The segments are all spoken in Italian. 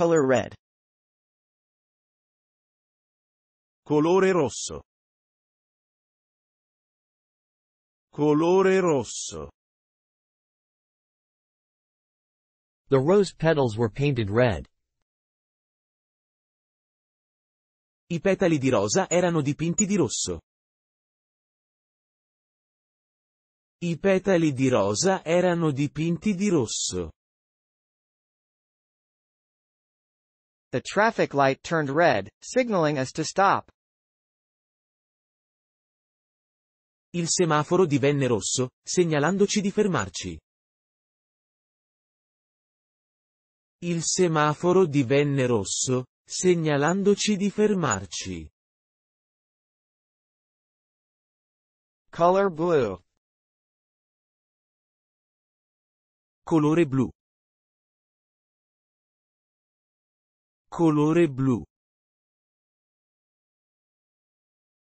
Color red. Colore rosso. Colore rosso. The rose petals were painted red. I petali di rosa erano dipinti di rosso. I petali di rosa erano dipinti di rosso. The traffic light turned red, signaling us to stop. Il semaforo divenne rosso, segnalandoci di fermarci. Il semaforo divenne rosso, segnalandoci di fermarci. Color blue. Colore blu. Colore blu.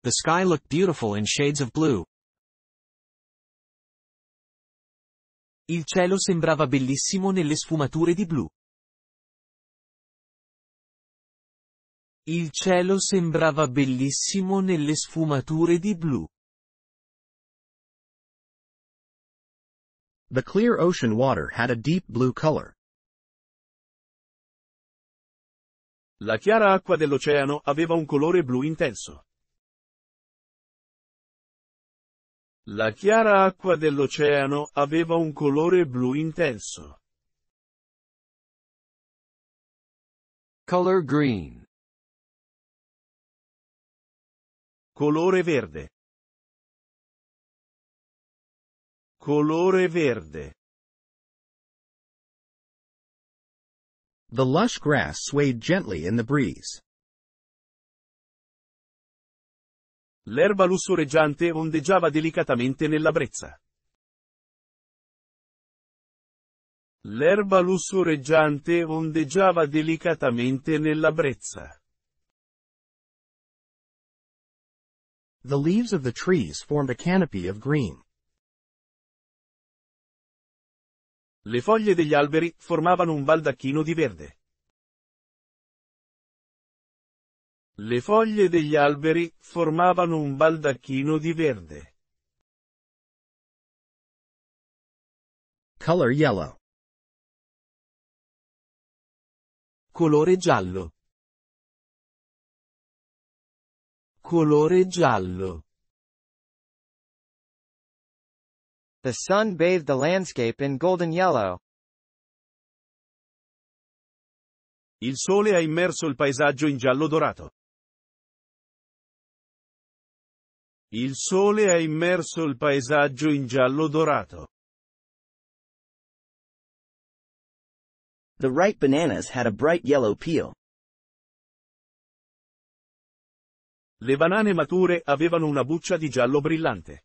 The sky looked beautiful in shades of blue. Il cielo sembrava bellissimo nelle sfumature di blu. Il cielo sembrava bellissimo nelle sfumature di blu. The clear ocean water had a deep blue color. La chiara acqua dell'oceano aveva un colore blu intenso. La chiara acqua dell'oceano aveva un colore blu intenso. Color green. Colore verde. Colore verde. The lush grass swayed gently in the breeze. L'erba lussureggiante ondeggiava delicatamente nella brezza. L'erba lussureggiante ondeggiava delicatamente nella brezza. The leaves of the trees formed a canopy of green. Le foglie degli alberi formavano un baldacchino di verde. Le foglie degli alberi formavano un baldacchino di verde. Color yellow. Colore giallo. Colore giallo. The sun bathed the landscape in golden yellow. Il sole ha immerso il paesaggio in giallo dorato. Il sole ha immerso il paesaggio in giallo dorato. The ripe bananas had a bright yellow peel. Le banane mature avevano una buccia di giallo brillante.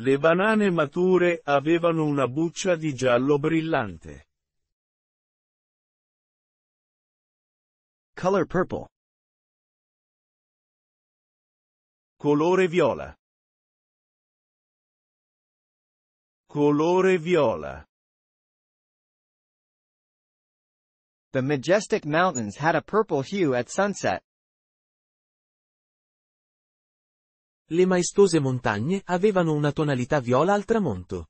Le banane mature avevano una buccia di giallo brillante. Color purple. Colore viola. Colore viola. The majestic mountains had a purple hue at sunset. Le maestose montagne avevano una tonalità viola al tramonto.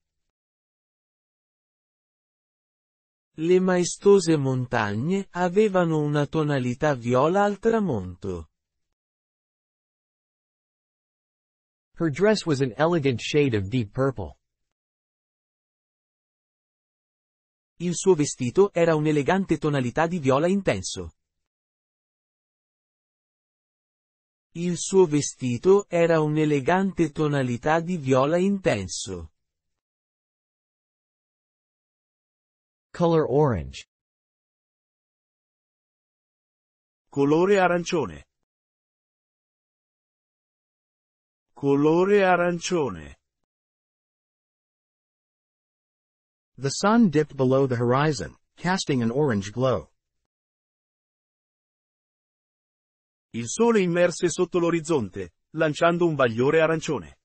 Le maestose montagne avevano una tonalità viola al tramonto. Her dress was an elegant shade of deep purple. Il suo vestito era un'elegante tonalità di viola intenso. Il suo vestito era un'elegante tonalità di viola intenso. Color orange. Colore arancione. Colore arancione. The sun dipped below the horizon, casting an orange glow. Il sole immerse sotto l'orizzonte, lanciando un bagliore arancione.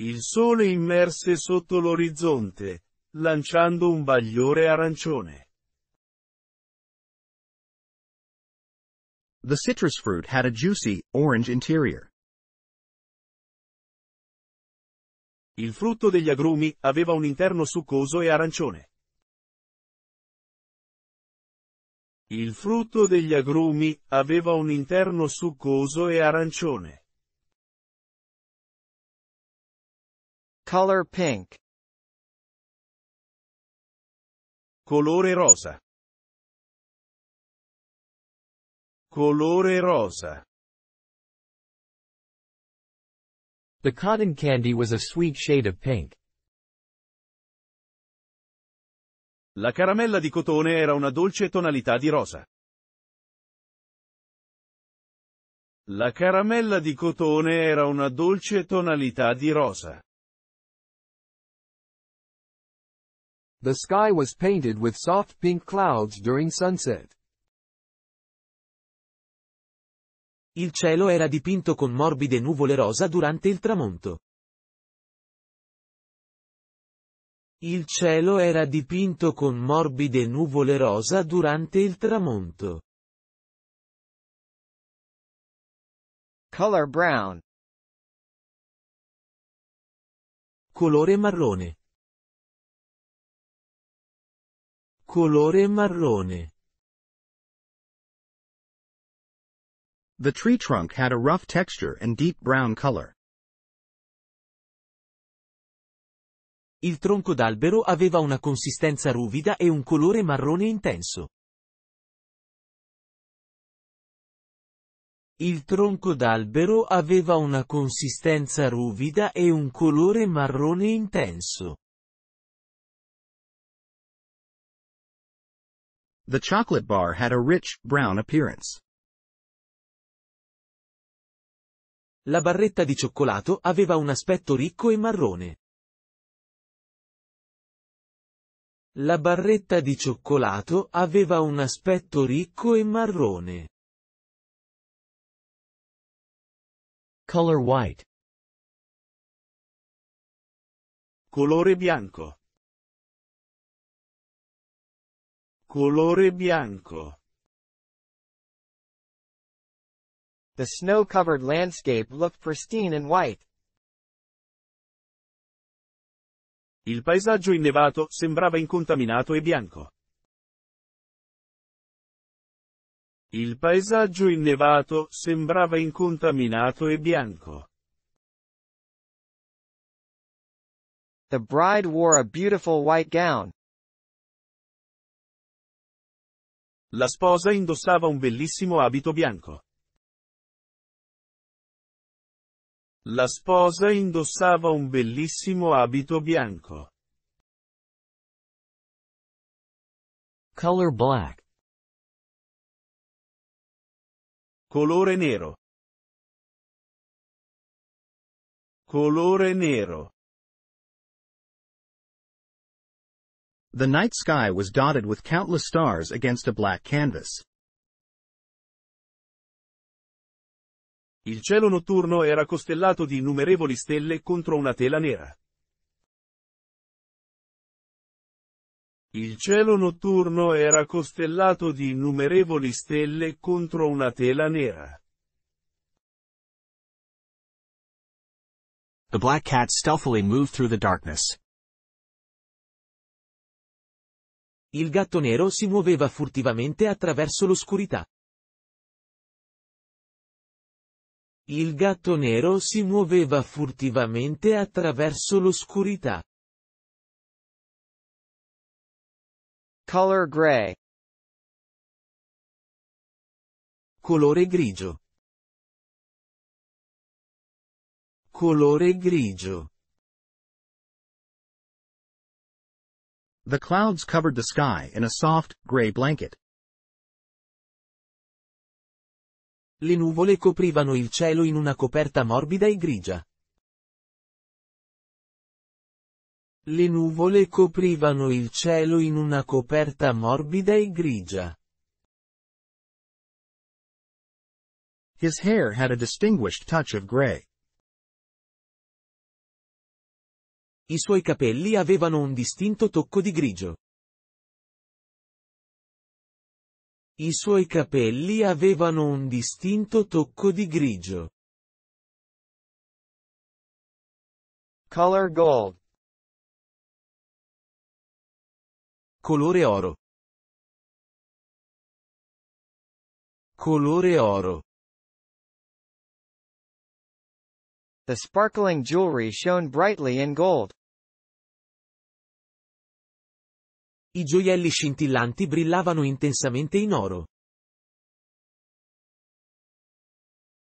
Il sole immerse sotto l'orizzonte, lanciando un bagliore arancione. The citrus fruit had a juicy, orange interior. Il frutto degli agrumi aveva un interno succoso e arancione. Il frutto degli agrumi aveva un interno succoso e arancione. Color pink. Colore rosa. Colore rosa. The cotton candy was a sweet shade of pink. La caramella di cotone era una dolce tonalità di rosa. La caramella di cotone era una dolce tonalità di rosa. The sky was painted with soft pink clouds during sunset. Il cielo era dipinto con morbide nuvole rosa durante il tramonto. Il cielo era dipinto con morbide nuvole rosa durante il tramonto. Color brown. Colore marrone. Colore marrone. The tree trunk had a rough texture and deep brown color. Il tronco d'albero aveva una consistenza ruvida e un colore marrone intenso. Il tronco d'albero aveva una consistenza ruvida e un colore marrone intenso. The chocolate bar had a rich, brown appearance. La barretta di cioccolato aveva un aspetto ricco e marrone. La barretta di cioccolato aveva un aspetto ricco e marrone. Color white. Colore bianco. Colore bianco. The snow-covered landscape looked pristine and white. Il paesaggio innevato sembrava incontaminato e bianco. Il paesaggio innevato sembrava incontaminato e bianco. The bride wore a beautiful white gown. La sposa indossava un bellissimo abito bianco. La sposa indossava un bellissimo abito bianco. Color black. Colore nero. Colore nero. The night sky was dotted with countless stars against a black canvas. Il cielo notturno era costellato di innumerevoli stelle contro una tela nera. Il cielo notturno era costellato di innumerevoli stelle contro una tela nera. The black cat stealthily moved through the darkness. Il gatto nero si muoveva furtivamente attraverso l'oscurità. Il gatto nero si muoveva furtivamente attraverso l'oscurità. Color gray. Colore grigio. Colore grigio. The clouds covered the sky in a soft, gray blanket. Le nuvole coprivano il cielo in una coperta morbida e grigia. Le nuvole coprivano il cielo in una coperta morbida e grigia. His hair had a distinguished touch of gray. I suoi capelli avevano un distinto tocco di grigio. I suoi capelli avevano un distinto tocco di grigio. Color gold. Colore oro. Colore oro. The sparkling jewelry shone brightly in gold. I gioielli scintillanti brillavano intensamente in oro.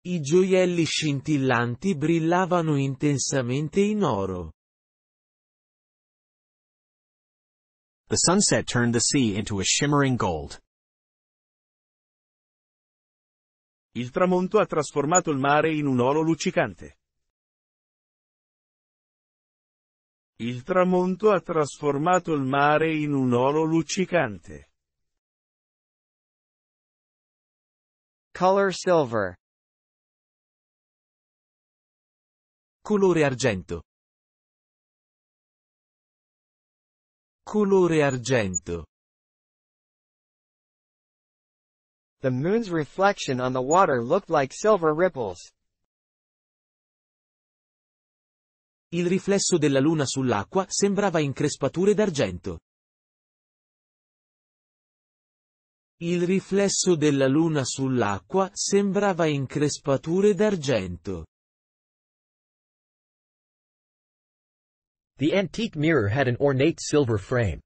I gioielli scintillanti brillavano intensamente in oro. The sunset turned the sea into a shimmering gold. Il tramonto ha trasformato il mare in un oro luccicante. Il tramonto ha trasformato il mare in un oro luccicante. Color silver. Colore argento. Colore argento. The moon's reflection on the water looked like silver ripples. Il riflesso della luna sull'acqua sembrava increspature d'argento. Il riflesso della luna sull'acqua sembrava increspature d'argento. The antique mirror had an ornate silver frame.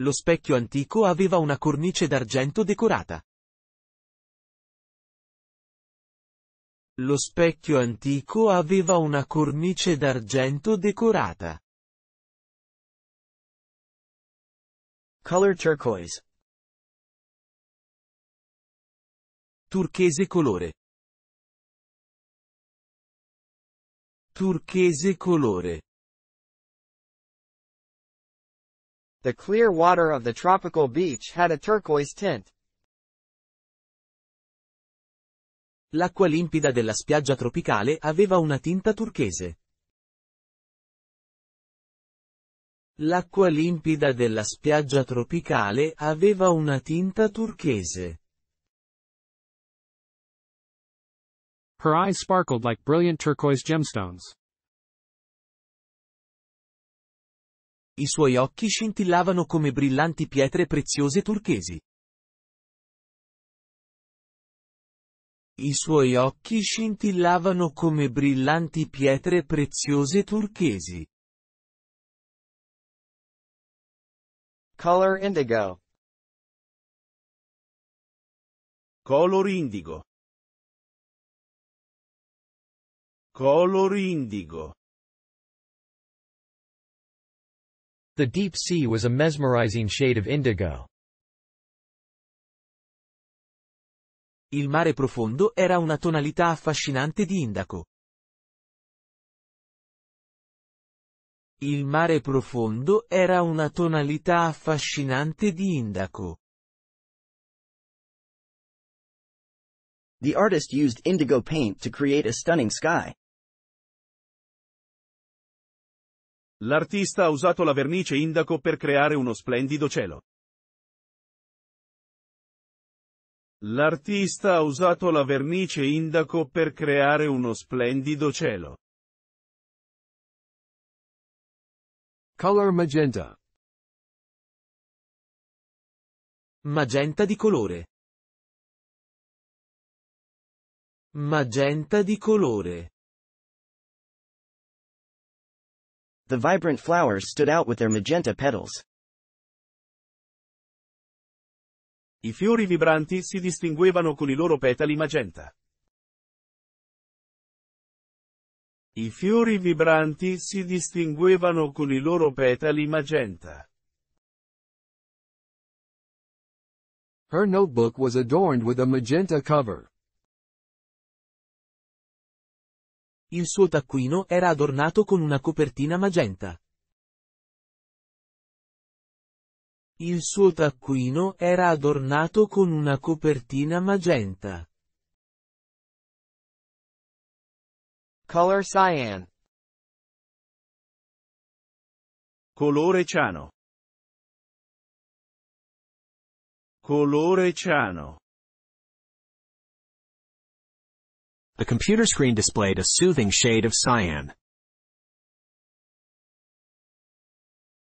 Lo specchio antico aveva una cornice d'argento decorata. Lo specchio antico aveva una cornice d'argento decorata. Color turquoise. Turchese colore. Turchese colore. The clear water of the tropical beach had a turquoise tint. L'acqua limpida della spiaggia tropicale aveva una tinta turchese. L'acqua limpida della spiaggia tropicale aveva una tinta turchese. Her eyes sparkled like brilliant turquoise gemstones. I suoi occhi scintillavano come brillanti pietre preziose turchesi. I suoi occhi scintillavano come brillanti pietre preziose turchesi. Color indigo. Color indigo. Color indigo. The deep sea was a mesmerizing shade of indigo. Il mare profondo era una tonalità affascinante di indaco. Il mare profondo era una tonalità affascinante di indaco. The artist used indigo paint to create a stunning sky. L'artista ha usato la vernice indaco per creare uno splendido cielo. L'artista ha usato la vernice indaco per creare uno splendido cielo. Color magenta. Magenta di colore. Magenta di colore. The vibrant flowers stood out with their magenta petals. I fiori vibranti si distinguevano con i loro petali magenta. I fiori vibranti si distinguevano con i loro petali magenta. Her notebook was adorned with a magenta cover. Il suo taccuino era adornato con una copertina magenta. Il suo taccuino era adornato con una copertina magenta. Color cyan. Colore ciano. Colore ciano. The computer screen displayed a soothing shade of cyan.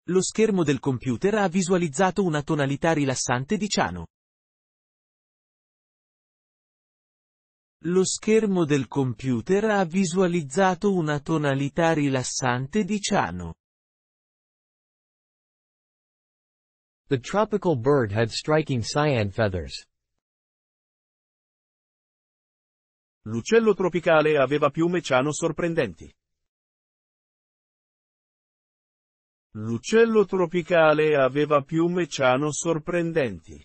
Lo schermo del computer ha visualizzato una tonalità rilassante di ciano. Lo schermo del computer ha visualizzato una tonalità rilassante di ciano. The tropical bird had striking cyan feathers. L'uccello tropicale aveva piume ciano sorprendenti. L'uccello tropicale aveva piume ciano sorprendenti.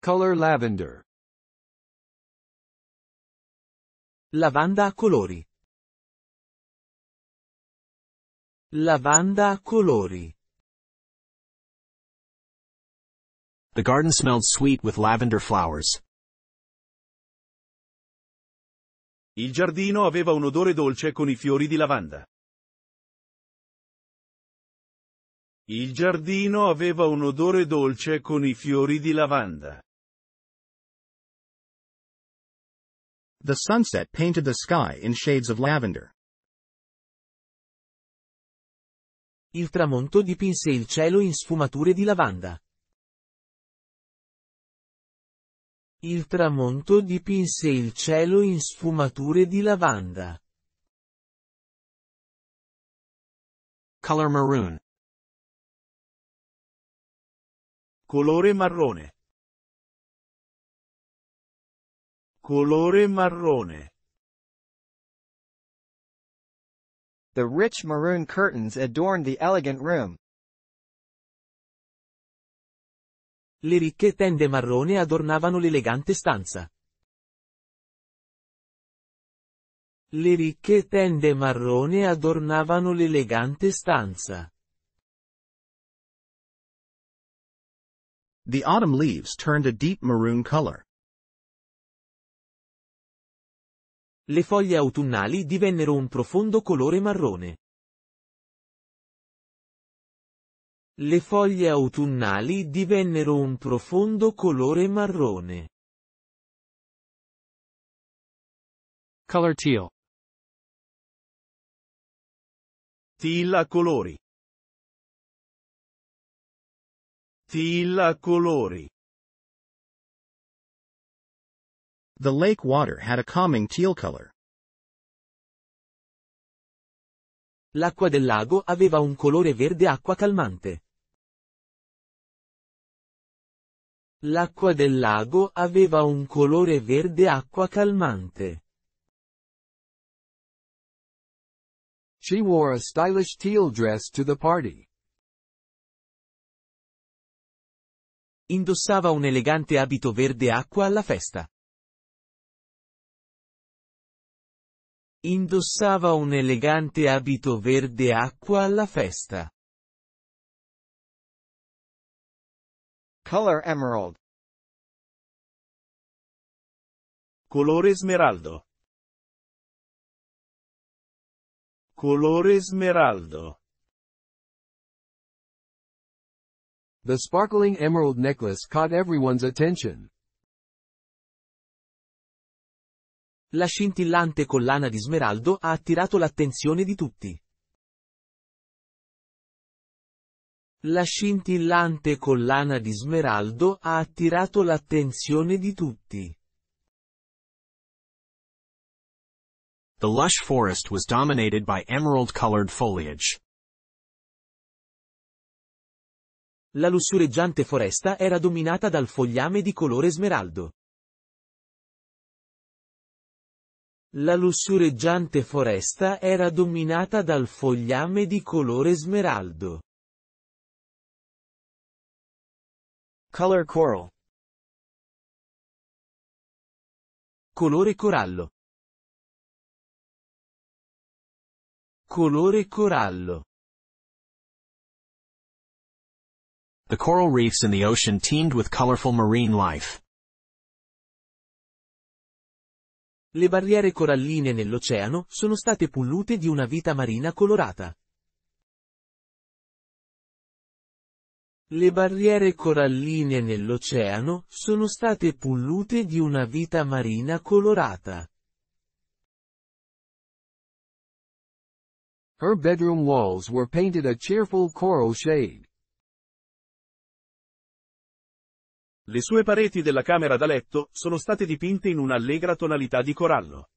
Color lavender. Lavanda a colori. Lavanda a colori. The garden smelled sweet with lavender flowers. Il giardino aveva un odore dolce con i fiori di lavanda. Il giardino aveva un odore dolce con i fiori di lavanda. The sunset painted the sky in shades of lavender. Il tramonto dipinse il cielo in sfumature di lavanda. Il tramonto dipinse il cielo in sfumature di lavanda. Color maroon. Colore marrone. Colore marrone. The rich maroon curtains adorned the elegant room. Le ricche tende marrone adornavano l'elegante stanza. Le ricche tende marrone adornavano l'elegante stanza. The autumn leaves turned a deep maroon color. Le foglie autunnali divennero un profondo colore marrone. Le foglie autunnali divennero un profondo colore marrone. Color teal. Teal a colori. Teal a colori. The lake water had a calming teal color. L'acqua del lago aveva un colore verde acqua calmante. L'acqua del lago aveva un colore verde acqua calmante. She wore a stylish teal dress to the party. Indossava un elegante abito verde acqua alla festa. Indossava un elegante abito verde acqua alla festa. Color emerald. Colore smeraldo. Colore smeraldo. The sparkling emerald necklace caught everyone's attention. La scintillante collana di smeraldo ha attirato l'attenzione di tutti. La scintillante collana di smeraldo ha attirato l'attenzione di tutti. The lush forest was dominated by emerald-colored foliage. La lussureggiante foresta era dominata dal fogliame di colore smeraldo. La lussureggiante foresta era dominata dal fogliame di colore smeraldo. Color coral. Colore corallo. Colore corallo. The coral reefs in the ocean teemed with colorful marine life. Le barriere coralline nell'oceano sono state pullute di una vita marina colorata. Le barriere coralline nell'oceano sono state pullute di una vita marina colorata. Her bedroom walls were painted a cheerful coral shade. Le sue pareti della camera da letto sono state dipinte in un'allegra tonalità di corallo.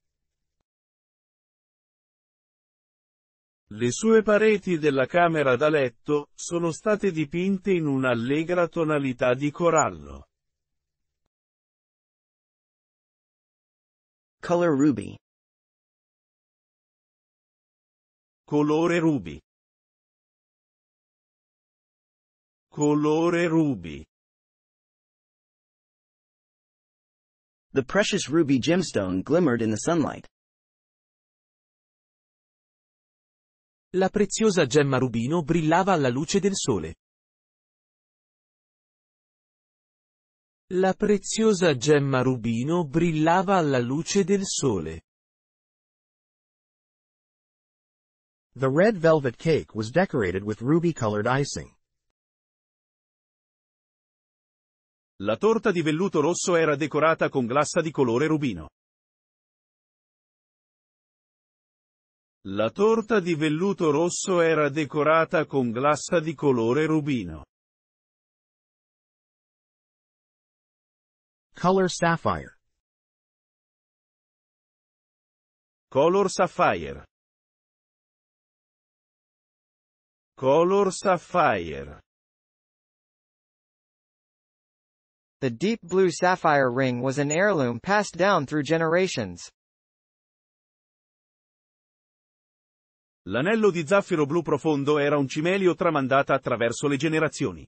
Le sue pareti della camera da letto sono state dipinte in un'allegra tonalità di corallo. Color ruby. Colore ruby. Colore ruby. The precious ruby gemstone glimmered in the sunlight. La preziosa gemma rubino brillava alla luce del sole. La preziosa gemma rubino brillava alla luce del sole. The red velvet cake was decorated with ruby-colored icing. La torta di velluto rosso era decorata con glassa di colore rubino. La torta di velluto rosso era decorata con glassa di colore rubino. Color Sapphire Color Sapphire Color Sapphire The deep blue sapphire ring was an heirloom passed down through generations. L'anello di zaffiro blu profondo era un cimelio tramandata attraverso le generazioni.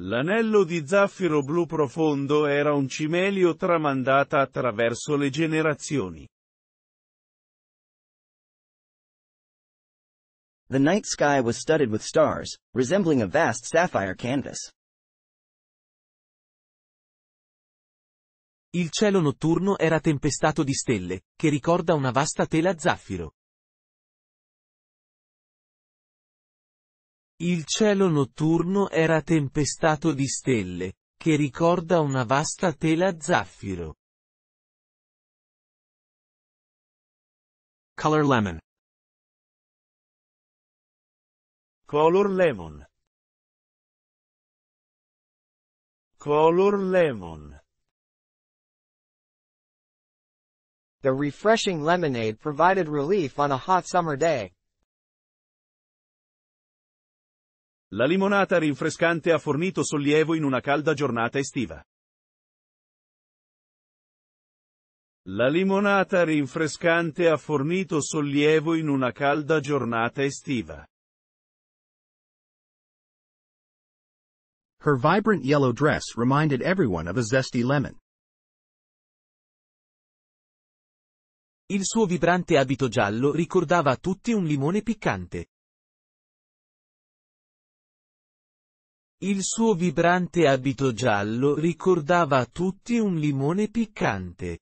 L'anello di zaffiro blu profondo era un cimelio tramandata attraverso le generazioni. The night sky was studded with stars, resembling a vast sapphire canvas. Il cielo notturno era tempestato di stelle, che ricorda una vasta tela zaffiro. Il cielo notturno era tempestato di stelle, che ricorda una vasta tela zaffiro. Color lemon. Color lemon. Color lemon. The refreshing lemonade provided relief on a hot summer day. La limonata rinfrescante ha fornito sollievo in una calda giornata estiva. La limonata rinfrescante ha fornito sollievo in una calda giornata estiva. Her vibrant yellow dress reminded everyone of a zesty lemon. Il suo vibrante abito giallo ricordava a tutti un limone piccante. Il suo vibrante abito giallo ricordava a tutti un limone piccante.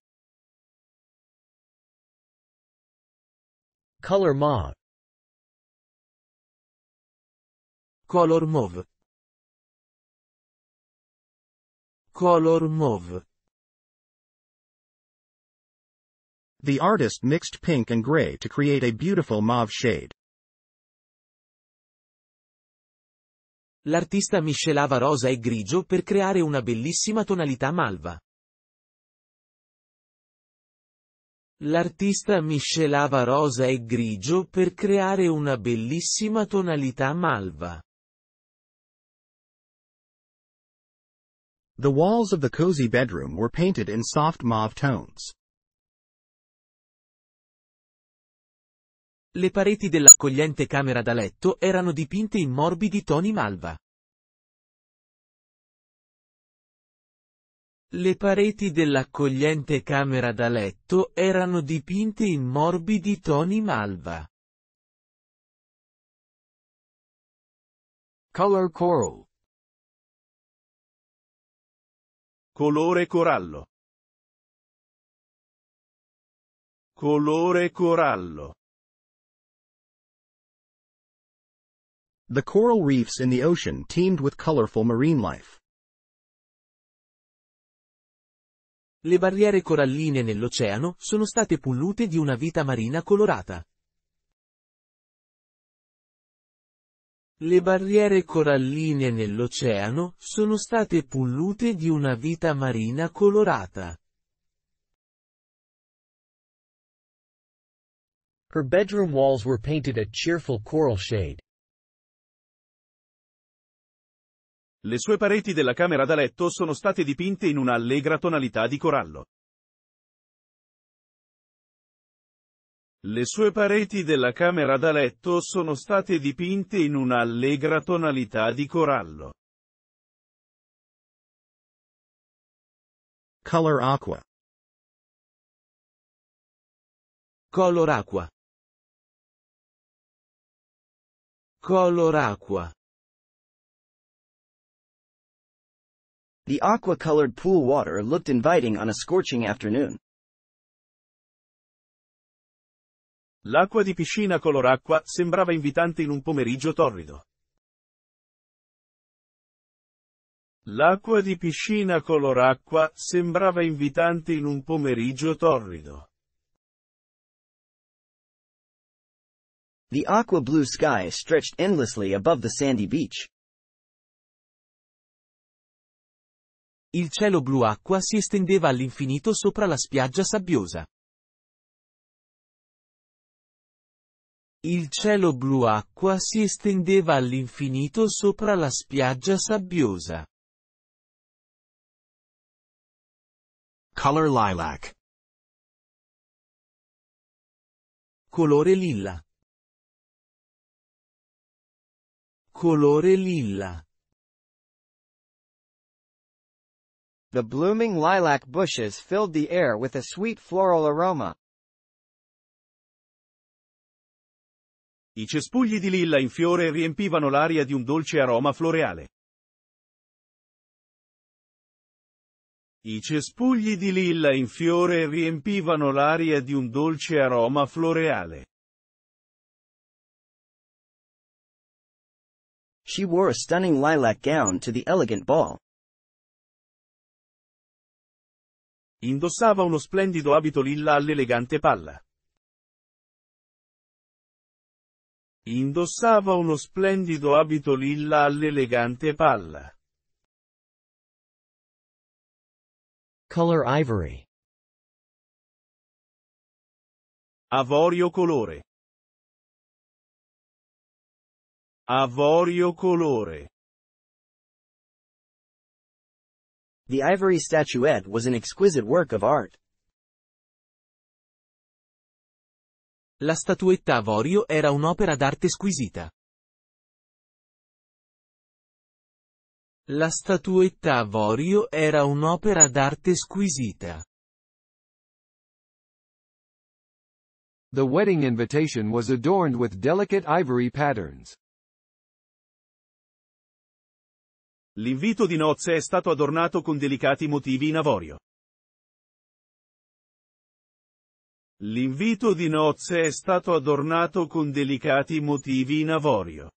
Color mauve. Color mauve. Color mauve. The artist mixed pink and gray to create a beautiful mauve shade. L'artista miscelava rosa e grigio per creare una bellissima tonalità malva. L'artista miscelava rosa e grigio per creare una bellissima tonalità malva. The walls of the cozy bedroom were painted in soft mauve tones. Le pareti dell'accogliente camera da letto erano dipinte in morbidi toni malva. Le pareti dell'accogliente camera da letto erano dipinte in morbidi toni malva. Color coral. Colore corallo. Colore corallo. The coral reefs in the ocean teemed with colorful marine life. Le barriere coralline nell'oceano sono state pulite di una vita marina colorata. Le barriere coralline nell'oceano sono state pullute di una vita marina colorata. Her bedroom walls were painted a cheerful coral shade. Le sue pareti della camera da letto sono state dipinte in una allegra tonalità di corallo. Le sue pareti della camera da letto sono state dipinte in una allegra tonalità di corallo. Color acqua. Color acqua. Color acqua. The aqua-colored pool water looked inviting on a scorching afternoon. L'acqua di piscina color acqua sembrava invitante in un pomeriggio torrido. L'acqua di piscina color acqua sembrava invitante in un pomeriggio torrido. The aqua blue sky stretched endlessly above the sandy beach. Il cielo blu acqua si estendeva all'infinito sopra la spiaggia sabbiosa. Il cielo blu acqua si estendeva all'infinito sopra la spiaggia sabbiosa. Color lilac. Colore lilla. Colore lilla. The blooming lilac bushes filled the air with a sweet floral aroma. I cespugli di lilla in fiore riempivano l'aria di un dolce aroma floreale. I cespugli di lilla in fiore riempivano l'aria di un dolce aroma floreale. She wore a stunning lilac gown to the elegant ball. Indossava uno splendido abito lilla all'elegante palla. Indossava uno splendido abito lilla all'elegante palla. Color ivory. Avorio colore. Avorio colore. The ivory statuette was an exquisite work of art. La statuetta avorio era un'opera d'arte squisita. La statuetta avorio era un'opera d'arte squisita. The wedding invitation was adorned with delicate ivory patterns. L'invito di nozze è stato adornato con delicati motivi in avorio. L'invito di nozze è stato adornato con delicati motivi in avorio.